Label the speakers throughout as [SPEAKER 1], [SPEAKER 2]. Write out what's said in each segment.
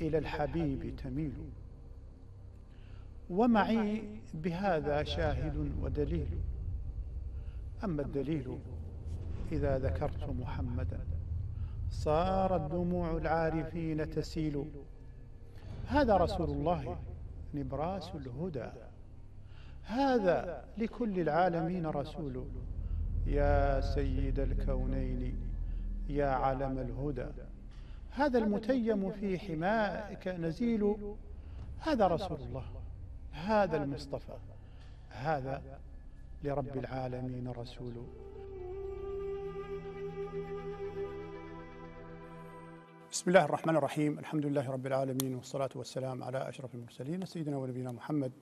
[SPEAKER 1] إلى الحبيب تميل ومعي بهذا شاهد ودليل أما الدليل إذا ذكرت محمدا صارت دموع العارفين تسيل هذا رسول الله نبراس الهدى هذا لكل العالمين رسول يا سيد الكونين يا علم الهدى هذا المتيم في حمائك نزيل هذا رسول الله هذا المصطفى هذا لرب العالمين رسول بسم الله الرحمن الرحيم الحمد لله رب العالمين والصلاة والسلام على أشرف المرسلين سيدنا ونبينا محمد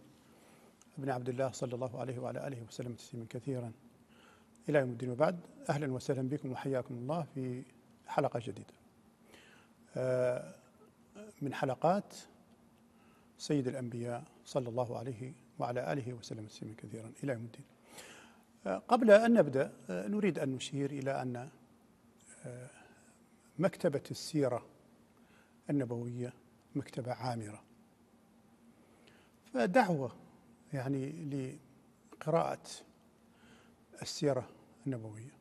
[SPEAKER 1] بن عبد الله صلى الله عليه وعلى آله وسلم تسليما كثيرا إلى يوم الدين وبعد أهلا وسهلا بكم وحياكم الله في حلقة جديدة آه، من حلقات سيد الأنبياء صلى الله عليه وعلى آله وسلم تسليما كثيرا إلى يوم الدين آه، قبل أن نبدأ آه، نريد أن نشير إلى أن مكتبة السيرة النبوية مكتبة عامرة فدعوة يعني لقراءة السيرة النبوية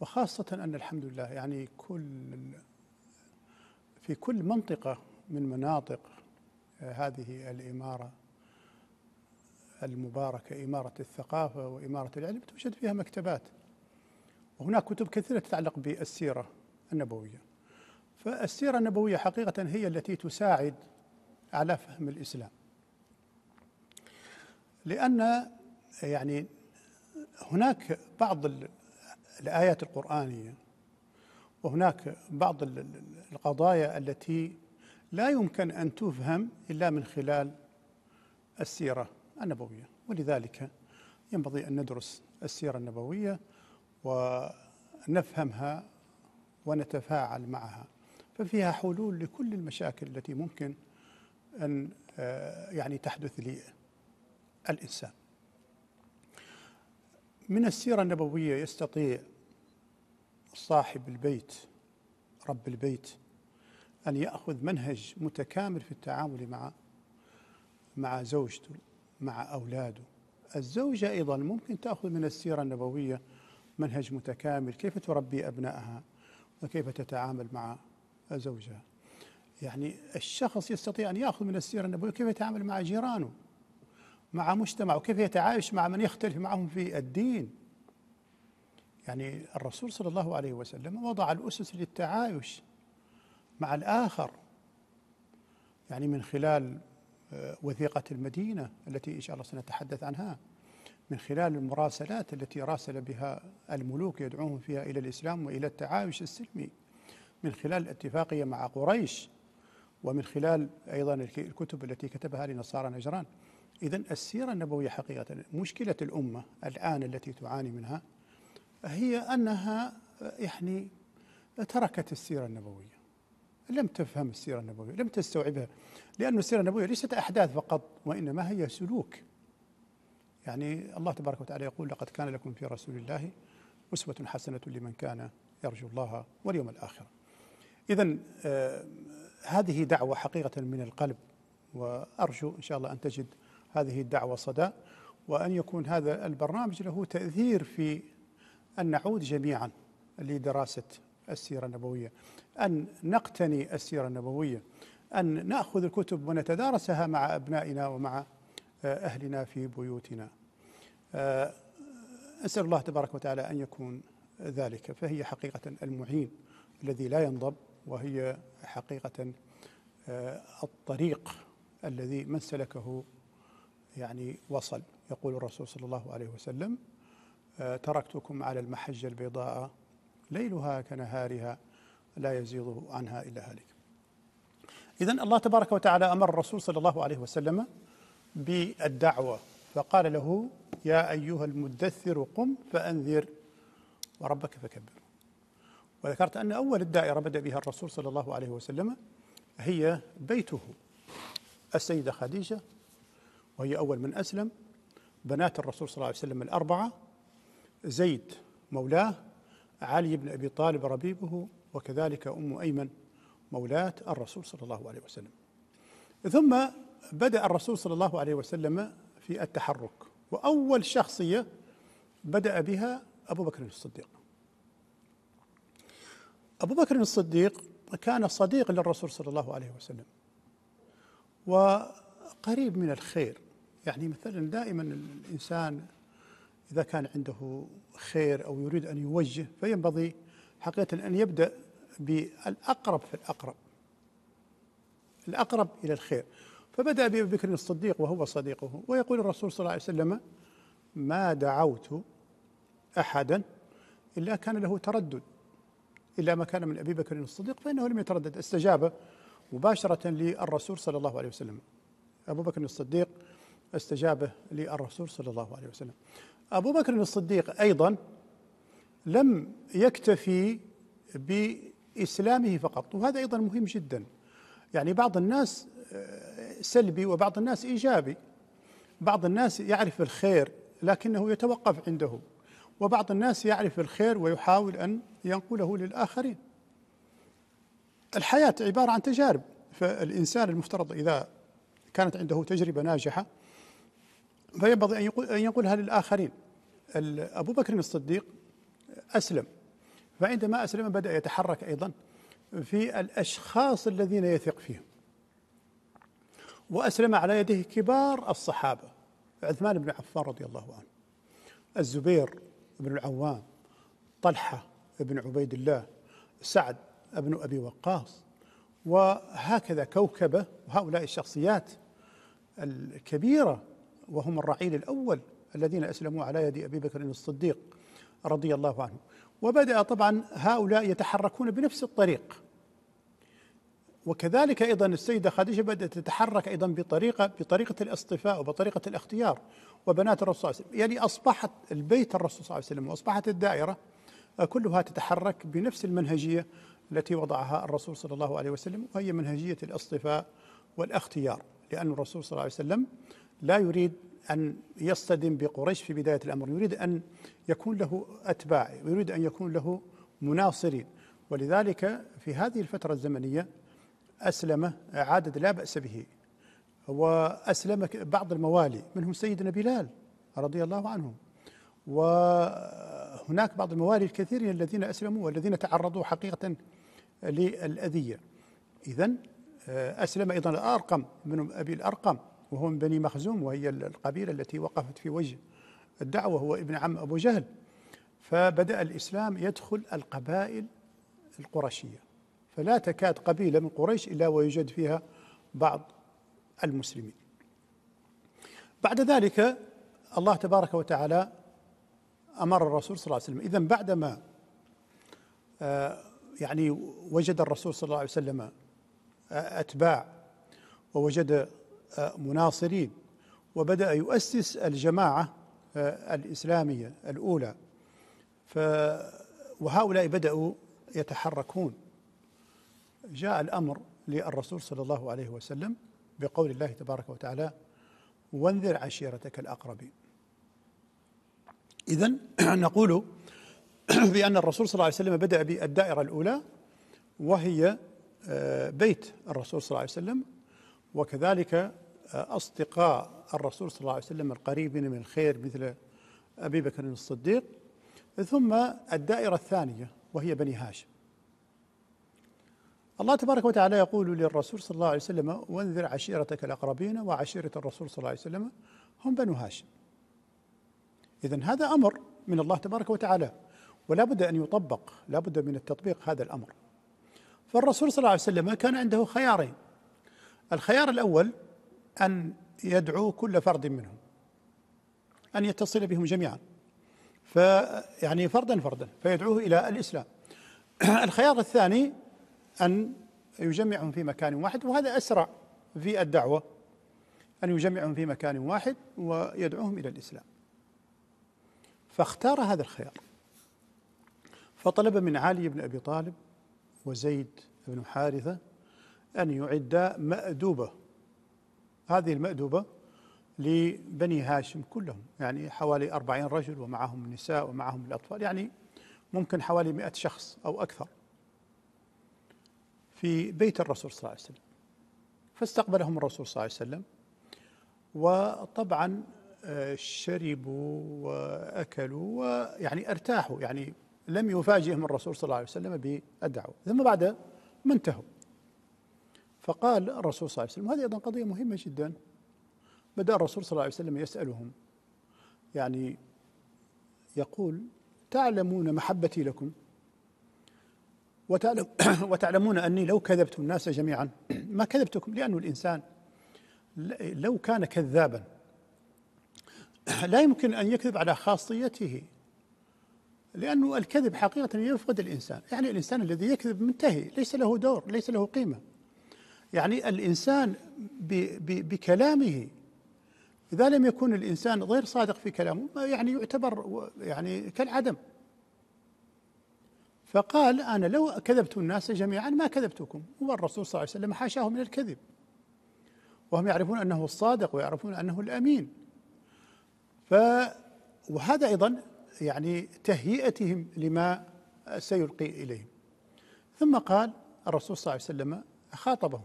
[SPEAKER 1] وخاصة أن الحمد لله يعني كل في كل منطقة من مناطق آه، هذه الإمارة المباركة إمارة الثقافة وإمارة العلم توجد فيها مكتبات وهناك كتب كثيرة تتعلق بالسيرة النبوية فالسيرة النبوية حقيقة هي التي تساعد على فهم الإسلام لأن يعني هناك بعض الآيات القرآنية وهناك بعض القضايا التي لا يمكن أن تفهم إلا من خلال السيرة النبوية ولذلك ينبغي أن ندرس السيرة النبوية ونفهمها ونتفاعل معها ففيها حلول لكل المشاكل التي ممكن أن آه، يعني تحدث للإنسان من السيرة النبوية يستطيع صاحب البيت رب البيت أن يأخذ منهج متكامل في التعامل مع مع زوجته مع أولاده الزوجة أيضا ممكن تأخذ من السيرة النبوية منهج متكامل كيف تربي أبنائها وكيف تتعامل مع زوجها يعني الشخص يستطيع أن يأخذ من السيرة النبوية كيف يتعامل مع جيرانه مع مجتمعه كيف يتعايش مع من يختلف معهم في الدين يعني الرسول صلى الله عليه وسلم وضع الأسس للتعايش مع الآخر يعني من خلال آه، وثيقة المدينة التي إن شاء الله سنتحدث عنها من خلال المراسلات التي راسل بها الملوك يدعوهم فيها إلى الإسلام وإلى التعايش السلمي من خلال الاتفاقية مع قريش ومن خلال أيضا الكتب التي كتبها لنصارى نجران إذا السيرة النبوية حقيقة مشكلة الأمة الآن التي تعاني منها هي أنها يعني تركت السيرة النبوية لم تفهم السيرة النبوية لم تستوعبها لأن السيرة النبوية ليست أحداث فقط وإنما هي سلوك يعني الله تبارك وتعالى يقول لقد كان لكم في رسول الله أسوة حسنة لمن كان يرجو الله واليوم الآخر إذا آه، هذه دعوة حقيقة من القلب وأرجو إن شاء الله أن تجد هذه الدعوة صدى وأن يكون هذا البرنامج له تأثير في أن نعود جميعا لدراسة السيرة النبوية أن نقتني السيرة النبوية أن نأخذ الكتب ونتدارسها مع أبنائنا ومع آه، أهلنا في بيوتنا آه، أسأل الله تبارك وتعالى أن يكون ذلك فهي حقيقة المعين الذي لا ينضب وهي حقيقة آه، الطريق الذي من سلكه يعني وصل يقول الرسول صلى الله عليه وسلم تركتكم على المحجة البيضاء ليلها كنهارها لا يزيغ عنها إلا هالك إذا الله تبارك وتعالى أمر الرسول صلى الله عليه وسلم بالدعوة فقال له يا أيها المدثر قم فأنذر وربك فكبر وذكرت أن أول الدائرة بدأ بها الرسول صلى الله عليه وسلم هي بيته السيدة خديجة وهي أول من أسلم بنات الرسول صلى الله عليه وسلم الأربعة زيد مولاه علي بن ابي طالب ربيبه وكذلك ام ايمن مولاه الرسول صلى الله عليه وسلم ثم بدا الرسول صلى الله عليه وسلم في التحرك واول شخصيه بدا بها ابو بكر الصديق ابو بكر الصديق كان صديق للرسول صلى الله عليه وسلم وقريب من الخير يعني مثلا دائما الانسان إذا كان عنده خير أو يريد أن يوجه فينبغي حقيقة أن يبدأ بالأقرب في الأقرب إلى الخير فبدأ بأبي بكر الصديق وهو صديقه ويقول الرسول صلى الله عليه وسلم ما دعوت أحدا إلا كان له تردد إلا ما كان من أبي بكر الصديق فإنه لم يتردد استجاب مباشرة للرسول صلى الله عليه وسلم أبو بكر الصديق استجابه للرسول صلى الله عليه وسلم أبو بكر الصديق أيضا لم يكتفي بإسلامه فقط وهذا أيضا مهم جدا يعني بعض الناس آه، سلبي وبعض الناس إيجابي بعض الناس يعرف الخير لكنه يتوقف عنده وبعض الناس يعرف الخير ويحاول أن ينقله للآخرين الحياة عبارة عن تجارب فالإنسان المفترض إذا كانت عنده تجربة ناجحة فينبغي أن, يقول أن يقولها للآخرين أبو بكر الصديق أسلم فعندما أسلم بدأ يتحرك أيضا في الأشخاص الذين يثق فيهم وأسلم على يده كبار الصحابة عثمان بن عفان رضي الله عنه الزبير بن العوام طلحة بن عبيد الله سعد بن أبي وقاص وهكذا كوكبة وهؤلاء الشخصيات الكبيرة وهم الرعيل الأول الذين أسلموا على يد أبي بكر الصديق رضي الله عنه وبدأ طبعا هؤلاء يتحركون بنفس الطريق وكذلك أيضا السيدة خديجة بدأت تتحرك أيضا بطريقة بطريقة الاصطفاء وبطريقة الاختيار وبنات الرسول صلى الله عليه وسلم يعني أصبحت البيت الرسول صلى الله عليه وسلم وأصبحت الدائرة كلها تتحرك بنفس المنهجية التي وضعها الرسول صلى الله عليه وسلم وهي منهجية الاصطفاء والاختيار لأن الرسول صلى الله عليه وسلم لا يريد أن يصطدم بقريش في بداية الأمر يريد أن يكون له أتباع ويريد أن يكون له مناصرين ولذلك في هذه الفترة الزمنية أسلم عدد لا بأس به وأسلم بعض الموالي منهم سيدنا بلال رضي الله عنه وهناك بعض الموالي الكثيرين الذين أسلموا والذين تعرضوا حقيقة للأذية إذا أسلم أيضا الأرقم منهم أبي الأرقم وهم بني مخزوم وهي القبيلة التي وقفت في وجه الدعوة هو ابن عم أبو جهل فبدأ الإسلام يدخل القبائل القرشية فلا تكاد قبيلة من قريش إلا ويوجد فيها بعض المسلمين بعد ذلك الله تبارك وتعالى أمر الرسول صلى الله عليه وسلم إذا بعدما آه، يعني وجد الرسول صلى الله عليه وسلم آه، أتباع ووجد مناصرين وبدأ يؤسس الجماعة آه، الإسلامية الأولى ف وهؤلاء بدأوا يتحركون جاء الأمر للرسول صلى الله عليه وسلم بقول الله تبارك وتعالى وانذر عشيرتك الأقربين إذا نقول بأن الرسول صلى الله عليه وسلم بدأ بالدائرة الأولى وهي آه، بيت الرسول صلى الله عليه وسلم وكذلك أصدقاء الرسول صلى الله عليه وسلم القريبين من الخير مثل أبي بكر الصديق ثم الدائرة الثانية وهي بني هاشم الله تبارك وتعالى يقول للرسول صلى الله عليه وسلم وانذر عشيرتك الأقربين وعشيرة الرسول صلى الله عليه وسلم هم بنو هاشم إذا هذا أمر من الله تبارك وتعالى ولا بد أن يطبق لا بد من التطبيق هذا الأمر فالرسول صلى الله عليه وسلم كان عنده خيارين الخيار الأول أن يدعو كل فرد منهم أن يتصل بهم جميعا فيعني فردا فردا فيدعوه إلى الإسلام الخيار الثاني أن يجمعهم في مكان واحد وهذا أسرع في الدعوة أن يجمعهم في مكان واحد ويدعوهم إلى الإسلام فاختار هذا الخيار فطلب من علي بن أبي طالب وزيد بن حارثة أن يعد مأدوبه هذه المأدوبة لبني هاشم كلهم يعني حوالي أربعين رجل ومعهم النساء ومعهم الأطفال يعني ممكن حوالي مئة شخص أو أكثر في بيت الرسول صلى الله عليه وسلم فاستقبلهم الرسول صلى الله عليه وسلم وطبعا آه، شربوا واكلوا ويعني ارتاحوا يعني لم يفاجئهم الرسول صلى الله عليه وسلم بالدعوه ثم بعد ما انتهوا فقال الرسول صلى الله عليه وسلم وهذه أيضا قضية مهمة جدا بدأ الرسول صلى الله عليه وسلم يسألهم يعني يقول تعلمون محبتي لكم وتعلم وتعلمون أني لو كذبت الناس جميعا ما كذبتكم لانه الإنسان لو كان كذابا لا يمكن أن يكذب على خاصيته لأنه الكذب حقيقة يفقد الإنسان يعني الإنسان الذي يكذب منتهي ليس له دور ليس له قيمة يعني الإنسان بكلامه إذا لم يكن الإنسان غير صادق في كلامه يعني يعتبر يعني كالعدم فقال أنا لو كذبت الناس جميعا ما كذبتكم هو الرسول صلى الله عليه وسلم حاشاه من الكذب وهم يعرفون أنه الصادق ويعرفون أنه الأمين ف وهذا أيضا يعني تهيئتهم لما سيلقي إليهم ثم قال الرسول صلى الله عليه وسلم خاطبهم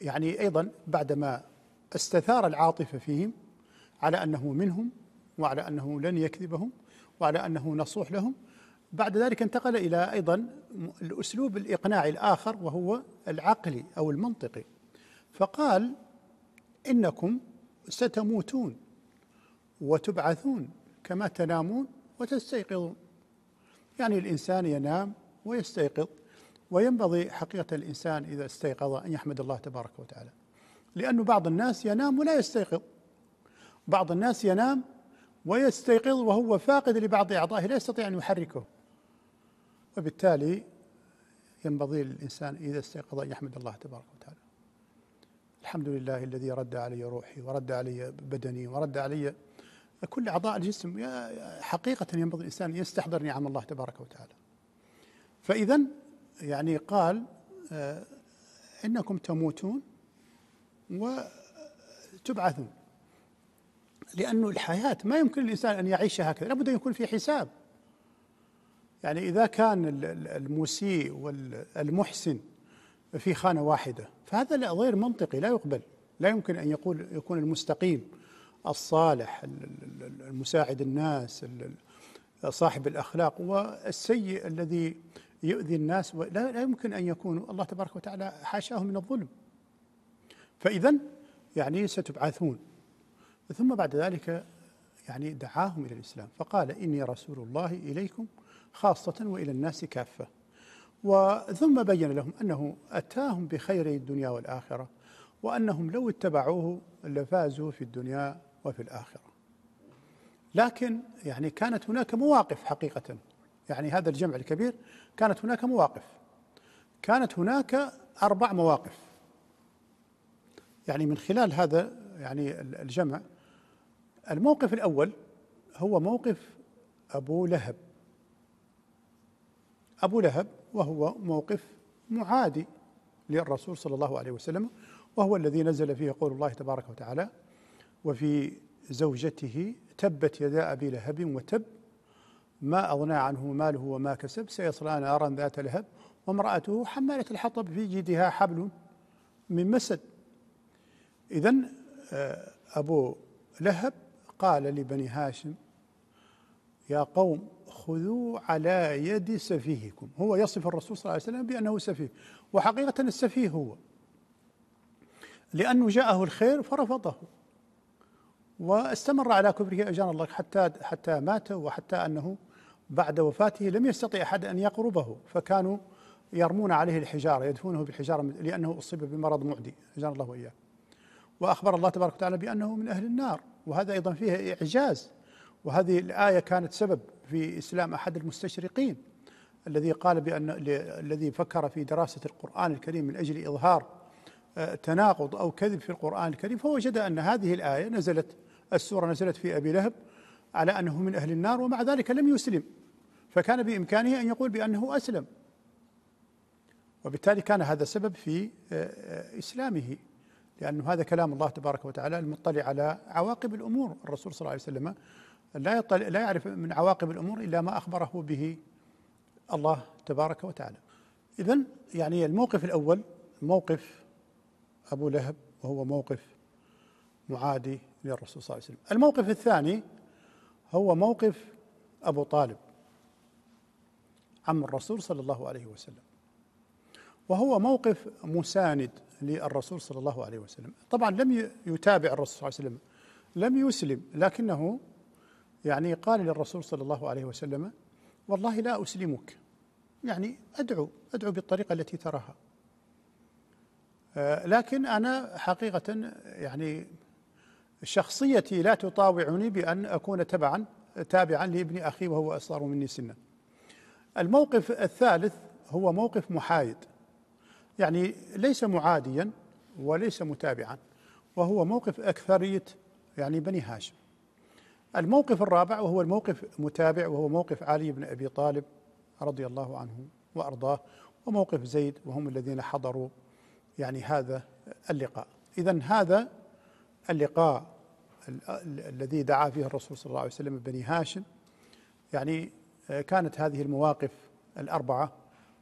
[SPEAKER 1] يعني أيضا بعدما استثار العاطفة فيهم على أنه منهم وعلى أنه لن يكذبهم وعلى أنه نصوح لهم بعد ذلك انتقل إلى أيضا الأسلوب الإقناعي الآخر وهو العقلي أو المنطقي فقال إنكم ستموتون وتبعثون كما تنامون وتستيقظون يعني الإنسان ينام ويستيقظ وينبغي حقيقة الإنسان إذا استيقظ أن يحمد الله تبارك وتعالى لأن بعض الناس ينام ولا يستيقظ بعض الناس ينام ويستيقظ وهو فاقد لبعض أعضائه لا يستطيع أن يحركه وبالتالي ينبغي للإنسان إذا استيقظ أن يحمد الله تبارك وتعالى الحمد لله الذي رد علي روحي ورد علي بدني ورد علي كل أعضاء الجسم حقيقة ينبغي الإنسان يستحضر نعم الله تبارك وتعالى فإذا يعني قال آه، انكم تموتون وتبعثون لانه الحياه ما يمكن الانسان ان يعيشها هكذا لابد ان يكون في حساب يعني اذا كان المسيء والمحسن في خانه واحده فهذا لا غير منطقي لا يقبل لا يمكن ان يقول يكون المستقيم الصالح المساعد الناس صاحب الاخلاق والسيء الذي يؤذي الناس لا يمكن أن يكونوا الله تبارك وتعالى حاشاهم من الظلم فإذا يعني ستبعثون ثم بعد ذلك يعني دعاهم إلى الإسلام فقال إني رسول الله إليكم خاصة وإلى الناس كافة وثم بين لهم أنه أتاهم بخير الدنيا والآخرة وأنهم لو اتبعوه لفازوا في الدنيا وفي الآخرة لكن يعني كانت هناك مواقف حقيقة يعني هذا الجمع الكبير كانت هناك مواقف كانت هناك أربع مواقف يعني من خلال هذا يعني الجمع الموقف الأول هو موقف أبو لهب أبو لهب وهو موقف معادي للرسول صلى الله عليه وسلم وهو الذي نزل فيه قول الله تبارك وتعالى وفي زوجته تبت يدا أبي لهب وتب ما أغنى عنه ماله وما كسب سيصلى نارا ذات لهب وامرأته حمالة الحطب في جيدها حبل من مسد إذا آه، أبو لهب قال لبني هاشم يا قوم خذوا على يد سفيهكم هو يصف الرسول صلى الله عليه وسلم بأنه سفيه وحقيقة السفيه هو لأنه جاءه الخير فرفضه واستمر على كبره أجان الله حتى حتى مات وحتى أنه بعد وفاته لم يستطع أحد أن يقربه فكانوا يرمون عليه الحجارة يدفونه بالحجارة لأنه أصيب بمرض معدي أجار الله وإياه وأخبر الله تبارك وتعالى بأنه من أهل النار وهذا أيضا فيه إعجاز وهذه الآية كانت سبب في إسلام أحد المستشرقين الذي قال بأن الذي فكر في دراسة القرآن الكريم من أجل إظهار آه، تناقض أو كذب في القرآن الكريم فوجد أن هذه الآية نزلت السورة نزلت في أبي لهب على أنه من أهل النار ومع ذلك لم يسلم فكان بإمكانه أن يقول بأنه أسلم وبالتالي كان هذا سبب في آه، آه، إسلامه لأن هذا كلام الله تبارك وتعالى المطلع على عواقب الأمور الرسول صلى الله عليه وسلم لا يطلع لا يعرف من عواقب الأمور إلا ما أخبره به الله تبارك وتعالى إذا يعني الموقف الأول موقف أبو لهب وهو موقف معادي للرسول صلى الله عليه وسلم الموقف الثاني هو موقف أبو طالب عم الرسول صلى الله عليه وسلم وهو موقف مساند للرسول صلى الله عليه وسلم طبعا لم يتابع الرسول صلى الله عليه وسلم لم يسلم لكنه يعني قال للرسول صلى الله عليه وسلم والله لا أسلمك يعني أدعو أدعو بالطريقة التي تراها آه، لكن أنا حقيقة يعني شخصيتي لا تطاوعني بأن أكون تبعا تابعا لابن أخي وهو أصغر مني سنا الموقف الثالث هو موقف محايد يعني ليس معاديا وليس متابعا وهو موقف أكثرية يعني بني هاشم الموقف الرابع وهو الموقف متابع وهو موقف علي بن أبي طالب رضي الله عنه وأرضاه وموقف زيد وهم الذين حضروا يعني هذا اللقاء إذا هذا اللقاء الذي دعا فيه الرسول صلى الله عليه وسلم بني هاشم يعني آه، كانت هذه المواقف الأربعة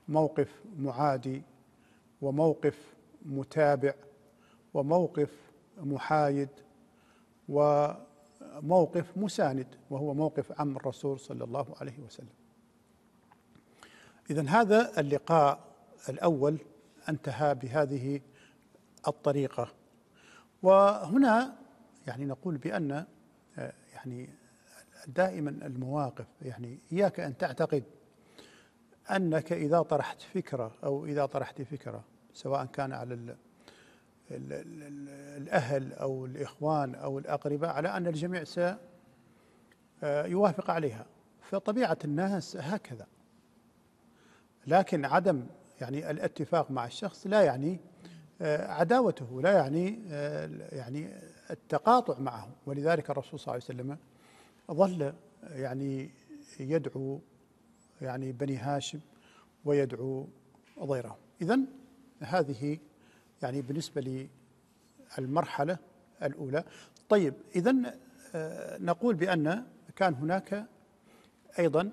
[SPEAKER 1] موقف معادي وموقف متابع وموقف محايد وموقف مساند وهو موقف عم الرسول صلى الله عليه وسلم إذا هذا اللقاء الأول انتهى بهذه الطريقة وهنا يعني نقول بأن آه، يعني دائما المواقف يعني إياك أن تعتقد أنك إذا طرحت فكرة أو إذا طرحت فكرة سواء كان على الـ الـ الـ الأهل أو الإخوان أو الأقرباء على أن الجميع سيوافق آه، عليها فطبيعة الناس هكذا لكن عدم يعني الاتفاق مع الشخص لا يعني آه، عداوته لا يعني آه، يعني التقاطع معه ولذلك الرسول صلى الله عليه وسلم ظل آه، يعني يدعو يعني بني هاشم ويدعو غيرهم إذا هذه يعني بالنسبة للمرحلة الأولى طيب إذا نقول بأن كان هناك أيضا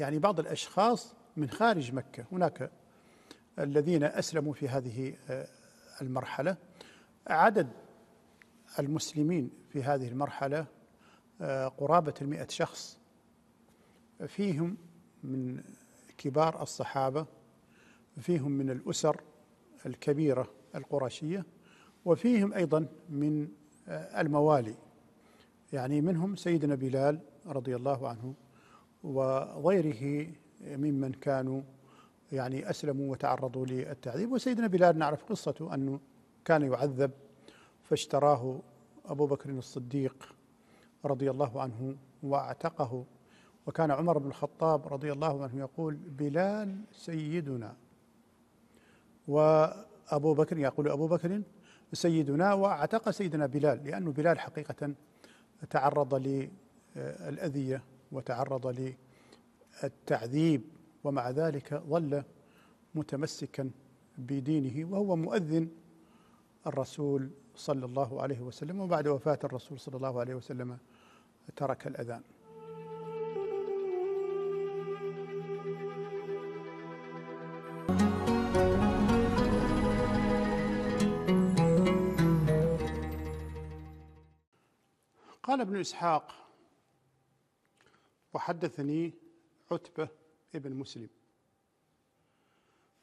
[SPEAKER 1] يعني بعض الأشخاص من خارج مكة هناك الذين أسلموا في هذه آه، المرحلة عدد المسلمين في هذه المرحلة آه، قرابة المئة شخص فيهم من كبار الصحابة فيهم من الأسر الكبيرة القرشية وفيهم أيضا من آه، الموالي يعني منهم سيدنا بلال رضي الله عنه وغيره ممن كانوا يعني أسلموا وتعرضوا للتعذيب وسيدنا بلال نعرف قصته أنه كان يعذب فاشتراه أبو بكر الصديق رضي الله عنه واعتقه وكان عمر بن الخطاب رضي الله عنه يقول بلال سيدنا وأبو بكر يقول أبو بكر سيدنا واعتق سيدنا بلال لأنه بلال حقيقة تعرض للأذية وتعرض للتعذيب ومع ذلك ظل متمسكا بدينه وهو مؤذن الرسول صلى الله عليه وسلم وبعد وفاة الرسول صلى الله عليه وسلم ترك الأذان قال ابن إسحاق وحدثني عتبة ابن مسلم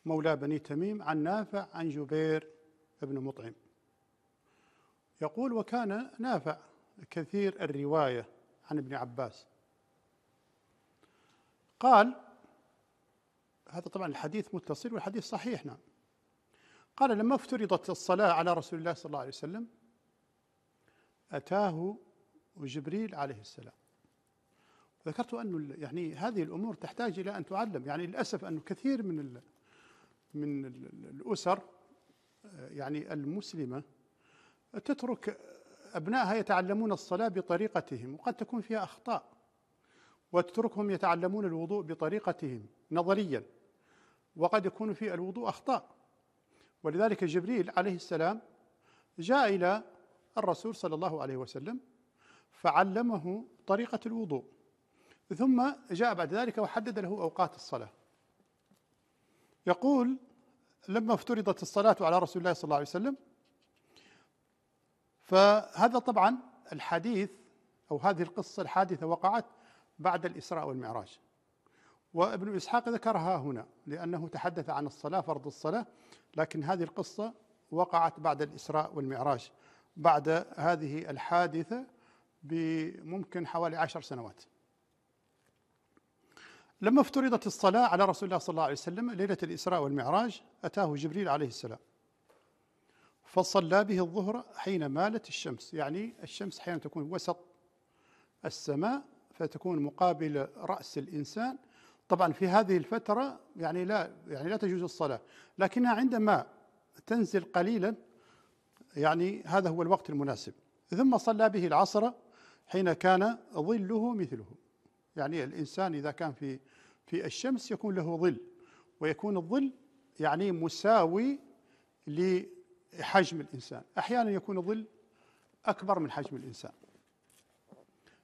[SPEAKER 1] مولى بني تميم عن نافع عن جبير بن مطعم يقول وكان نافع كثير الرواية عن ابن عباس قال هذا طبعا الحديث متصل والحديث صحيح نعم قال لما افترضت الصلاة على رسول الله صلى الله عليه وسلم أتاه جبريل عليه السلام ذكرت أنه يعني هذه الأمور تحتاج إلى أن تعلم يعني للأسف أنه كثير من من الأسر آه، يعني المسلمة تترك أبنائها يتعلمون الصلاة بطريقتهم وقد تكون فيها أخطاء وتتركهم يتعلمون الوضوء بطريقتهم نظريا وقد يكون في الوضوء أخطاء ولذلك جبريل عليه السلام جاء إلى الرسول صلى الله عليه وسلم فعلمه طريقة الوضوء ثم جاء بعد ذلك وحدد له أوقات الصلاة يقول لما افترضت الصلاة على رسول الله صلى الله عليه وسلم فهذا طبعا الحديث أو هذه القصة الحادثة وقعت بعد الإسراء والمعراج وابن إسحاق ذكرها هنا لأنه تحدث عن الصلاة فرض الصلاة لكن هذه القصة وقعت بعد الإسراء والمعراج بعد هذه الحادثة بممكن حوالي عشر سنوات لما افترضت الصلاة على رسول الله صلى الله عليه وسلم ليلة الإسراء والمعراج أتاه جبريل عليه السلام فصلى به الظهر حين مالت الشمس يعني الشمس حين تكون وسط السماء فتكون مقابل رأس الإنسان طبعا في هذه الفترة يعني لا يعني لا تجوز الصلاة لكنها عندما تنزل قليلا يعني هذا هو الوقت المناسب ثم صلى به العصر حين كان ظله مثله يعني الإنسان إذا كان في في الشمس يكون له ظل ويكون الظل يعني مساوي لحجم الإنسان أحيانا يكون الظل أكبر من حجم الإنسان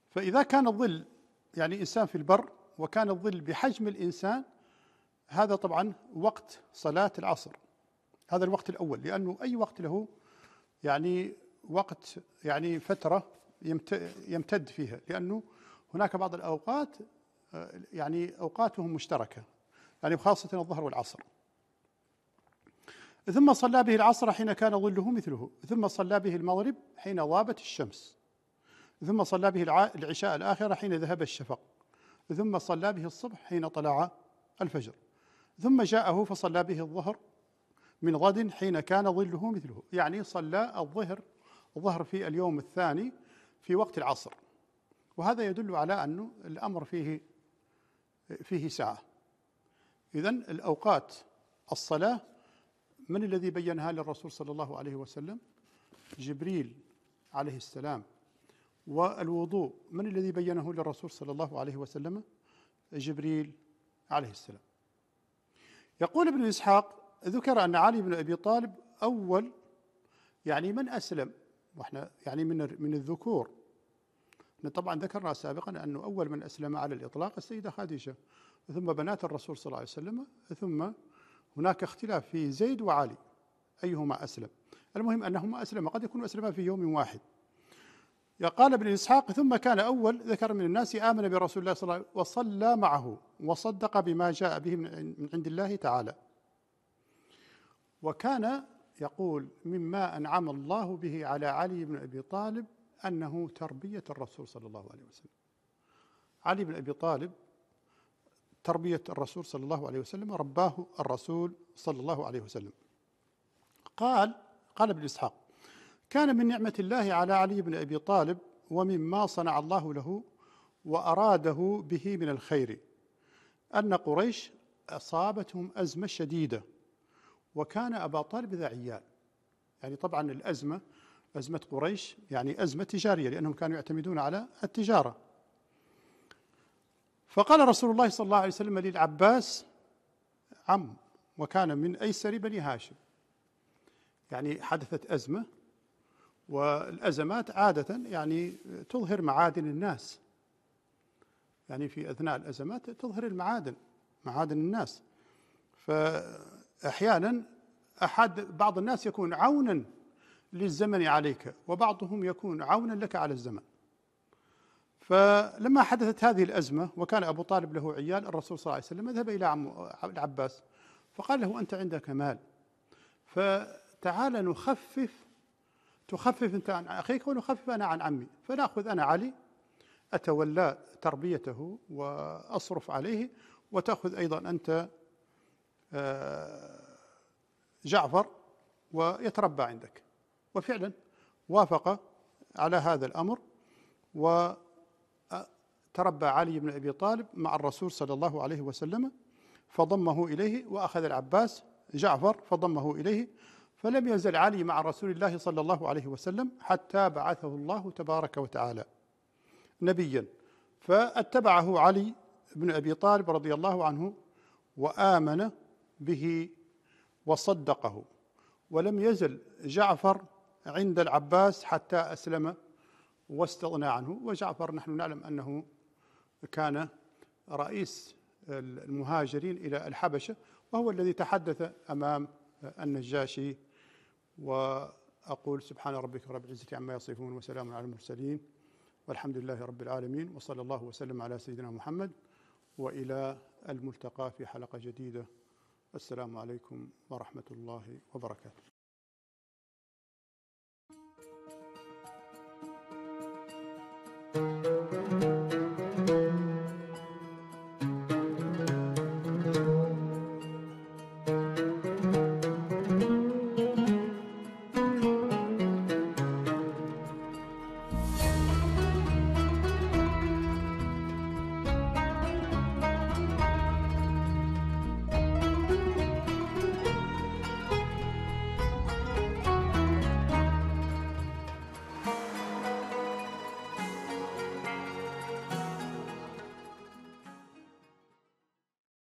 [SPEAKER 1] فإذا كان الظل يعني إنسان في البر وكان الظل بحجم الإنسان هذا طبعا وقت صلاة العصر هذا الوقت الأول لأنه أي وقت له يعني وقت يعني فترة يمتد فيها لأنه هناك بعض الأوقات آه، يعني أوقاتهم مشتركة يعني خاصة الظهر والعصر ثم صلى به العصر حين كان ظله مثله ثم صلى به المغرب حين غابت الشمس ثم صلى به العشاء الآخرة حين ذهب الشفق ثم صلى به الصبح حين طلع الفجر ثم جاءه فصلى به الظهر من غد حين كان ظله مثله يعني صلى الظهر الظهر في اليوم الثاني في وقت العصر وهذا يدل على أن الأمر فيه فيه ساعة إذا الأوقات الصلاة من الذي بينها للرسول صلى الله عليه وسلم جبريل عليه السلام والوضوء من الذي بينه للرسول صلى الله عليه وسلم جبريل عليه السلام يقول ابن إسحاق ذكر أن علي بن أبي طالب أول يعني من أسلم واحنا يعني من من الذكور طبعا ذكرنا سابقا أنه أول من أسلم على الإطلاق السيدة خديجة ثم بنات الرسول صلى الله عليه وسلم ثم هناك اختلاف في زيد وعلي أيهما أسلم المهم أنهما أسلم قد يكون أسلما في يوم واحد قال ابن إسحاق ثم كان أول ذكر من الناس آمن برسول الله صلى الله عليه وسلم وصلى معه وصدق بما جاء به من عند الله تعالى وكان يقول مما أنعم الله به على علي بن أبي طالب أنه تربية الرسول صلى الله عليه وسلم علي بن أبي طالب تربية الرسول صلى الله عليه وسلم رباه الرسول صلى الله عليه وسلم قال قال ابن إسحاق كان من نعمة الله على علي بن أبي طالب ومما صنع الله له وأراده به من الخير أن قريش أصابتهم أزمة شديدة وكان أبا طالب ذا عيال يعني طبعا الأزمة أزمة قريش يعني أزمة تجارية لأنهم كانوا يعتمدون على التجارة فقال رسول الله صلى الله عليه وسلم للعباس عم وكان من أيسر بني هاشم يعني حدثت أزمة والأزمات عادة يعني تظهر معادن الناس يعني في أثناء الأزمات تظهر المعادن معادن الناس فأحيانا أحد بعض الناس يكون عونا للزمن عليك وبعضهم يكون عونا لك على الزمن فلما حدثت هذه الأزمة وكان أبو طالب له عيال الرسول صلى الله عليه وسلم ذهب إلى العباس فقال له أنت عندك مال فتعال نخفف تخفف أنت عن أخيك ونخفف أنا عن عمي فنأخذ أنا علي أتولى تربيته وأصرف عليه وتأخذ أيضا أنت آه، جعفر ويتربى عندك وفعلا وافق على هذا الأمر وتربى علي بن أبي طالب مع الرسول صلى الله عليه وسلم فضمه إليه وأخذ العباس جعفر فضمه إليه فلم يزل علي مع رسول الله صلى الله عليه وسلم حتى بعثه الله تبارك وتعالى نبيا فاتبعه علي بن ابي طالب رضي الله عنه وامن به وصدقه ولم يزل جعفر عند العباس حتى أسلم واستغنى عنه وجعفر نحن نعلم أنه كان رئيس المهاجرين إلى الحبشة وهو الذي تحدث أمام النجاشي وأقول سبحان ربك رب العزة عما يصفون وسلام على المرسلين والحمد لله رب العالمين وصلى الله وسلم على سيدنا محمد والى الملتقى في حلقه جديده السلام عليكم ورحمه الله وبركاته